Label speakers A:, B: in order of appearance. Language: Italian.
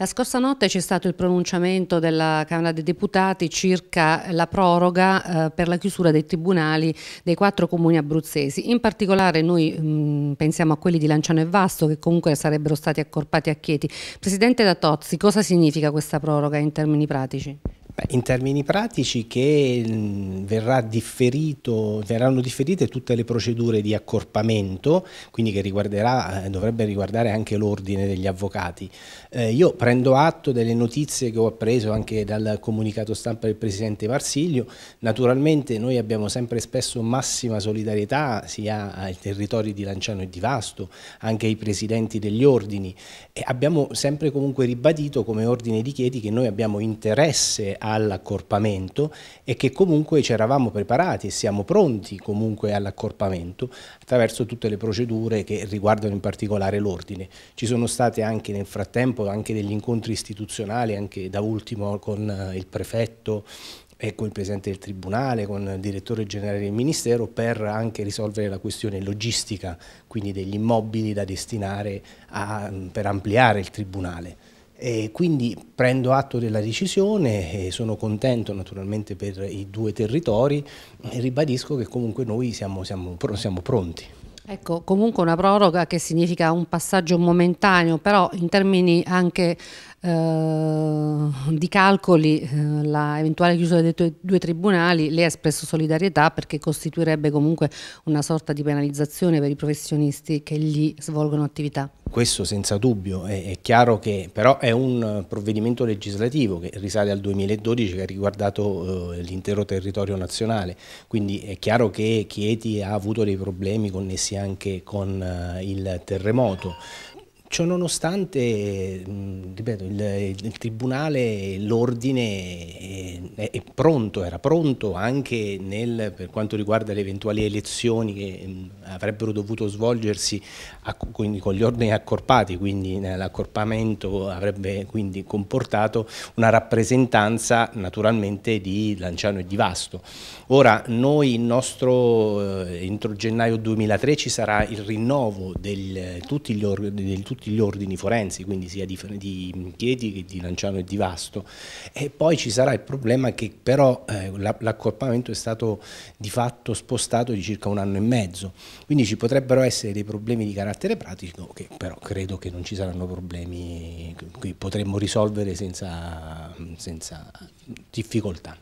A: La scorsa notte c'è stato il pronunciamento della Camera dei Deputati circa la proroga eh, per la chiusura dei tribunali dei quattro comuni abruzzesi. In particolare noi mh, mm, pensiamo a quelli di Lanciano e Vasto che comunque sarebbero stati accorpati a Chieti. Presidente Datozzi, cosa significa questa proroga in termini pratici?
B: in termini pratici che verrà differito, verranno differite tutte le procedure di accorpamento, quindi che riguarderà, eh, dovrebbe riguardare anche l'ordine degli avvocati. Eh, io prendo atto delle notizie che ho appreso anche dal comunicato stampa del Presidente Marsiglio, naturalmente noi abbiamo sempre espresso massima solidarietà sia ai territori di Lanciano e di Vasto, anche ai presidenti degli ordini e abbiamo sempre comunque ribadito come ordine di chiedi che noi abbiamo interesse a all'accorpamento e che comunque ci eravamo preparati e siamo pronti comunque all'accorpamento attraverso tutte le procedure che riguardano in particolare l'ordine. Ci sono state anche nel frattempo anche degli incontri istituzionali, anche da ultimo con eh, il prefetto e con il Presidente del Tribunale, con il Direttore Generale del Ministero per anche risolvere la questione logistica, quindi degli immobili da destinare a, per ampliare il Tribunale. E quindi prendo atto della decisione e sono contento naturalmente per i due territori e ribadisco che comunque noi siamo, siamo, siamo pronti.
A: Ecco, comunque una proroga che significa un passaggio momentaneo, però in termini anche eh, di calcoli eh, la eventuale chiusura dei due tribunali, lei ha espresso solidarietà perché costituirebbe comunque una sorta di penalizzazione per i professionisti che lì svolgono attività.
B: Questo senza dubbio, è, è chiaro che però è un provvedimento legislativo che risale al 2012 che ha riguardato eh, l'intero territorio nazionale, quindi è chiaro che Chieti ha avuto dei problemi connessi anche con eh, il terremoto, Ciononostante, ripeto, il, il, il Tribunale, l'ordine eh, è pronto, era pronto anche nel, per quanto riguarda le eventuali elezioni che mh, mm, avrebbero dovuto svolgersi a, con gli ordini accorpati, quindi l'accorpamento avrebbe quindi comportato una rappresentanza naturalmente di Lanciano e di Vasto. Ora noi il nostro, eh, entro gennaio 2003 ci sarà il rinnovo del, tutti gli ordini, di tutti gli ordini forensi, quindi sia di, di Chieti che di Lanciano e di Vasto e poi ci sarà il problema programma che però eh, l'accorpamento è stato di fatto spostato di circa un anno e mezzo, quindi ci potrebbero essere dei problemi di carattere pratico che però credo che non ci saranno problemi che potremmo risolvere senza, senza difficoltà.